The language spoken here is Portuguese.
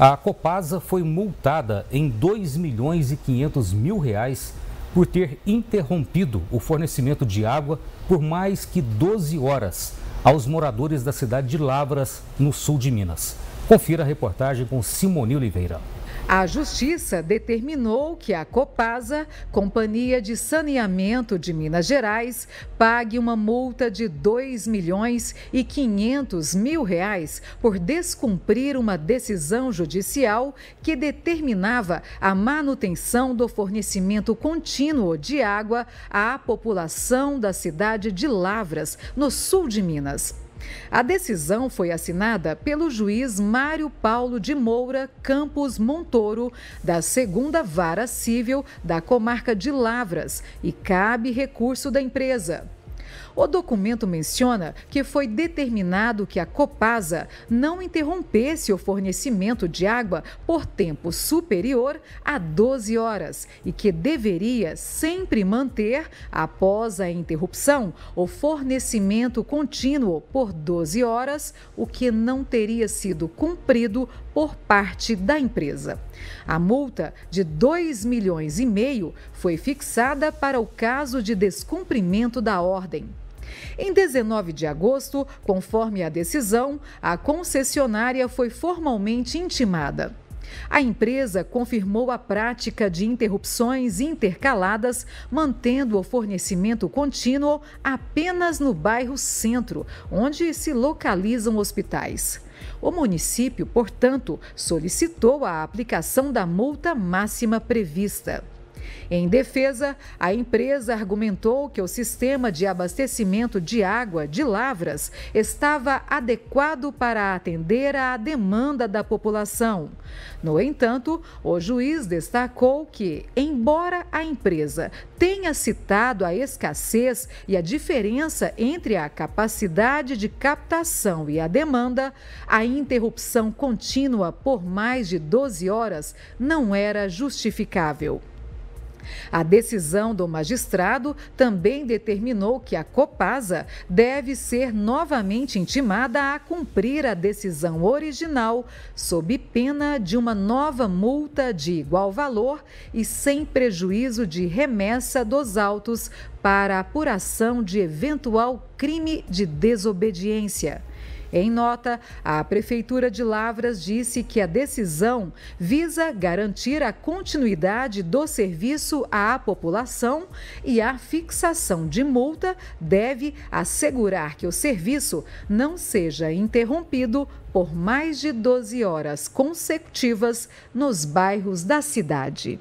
A Copasa foi multada em 2 milhões e 500 mil reais por ter interrompido o fornecimento de água por mais que 12 horas aos moradores da cidade de Lavras, no sul de Minas. Confira a reportagem com Simone Oliveira. A Justiça determinou que a Copasa, Companhia de Saneamento de Minas Gerais, pague uma multa de 2 milhões e 500 mil reais por descumprir uma decisão judicial que determinava a manutenção do fornecimento contínuo de água à população da cidade de Lavras, no sul de Minas. A decisão foi assinada pelo juiz Mário Paulo de Moura Campos Montoro, da segunda vara civil da comarca de Lavras, e cabe recurso da empresa. O documento menciona que foi determinado que a Copasa não interrompesse o fornecimento de água por tempo superior a 12 horas e que deveria sempre manter, após a interrupção, o fornecimento contínuo por 12 horas, o que não teria sido cumprido por parte da empresa. A multa de 2 milhões e meio foi fixada para o caso de descumprimento da ordem. Em 19 de agosto, conforme a decisão, a concessionária foi formalmente intimada. A empresa confirmou a prática de interrupções intercaladas, mantendo o fornecimento contínuo apenas no bairro Centro, onde se localizam hospitais. O município, portanto, solicitou a aplicação da multa máxima prevista. Em defesa, a empresa argumentou que o sistema de abastecimento de água de Lavras estava adequado para atender à demanda da população. No entanto, o juiz destacou que, embora a empresa tenha citado a escassez e a diferença entre a capacidade de captação e a demanda, a interrupção contínua por mais de 12 horas não era justificável. A decisão do magistrado também determinou que a Copasa deve ser novamente intimada a cumprir a decisão original, sob pena de uma nova multa de igual valor e sem prejuízo de remessa dos autos para apuração de eventual crime de desobediência. Em nota, a Prefeitura de Lavras disse que a decisão visa garantir a continuidade do serviço à população e a fixação de multa deve assegurar que o serviço não seja interrompido por mais de 12 horas consecutivas nos bairros da cidade.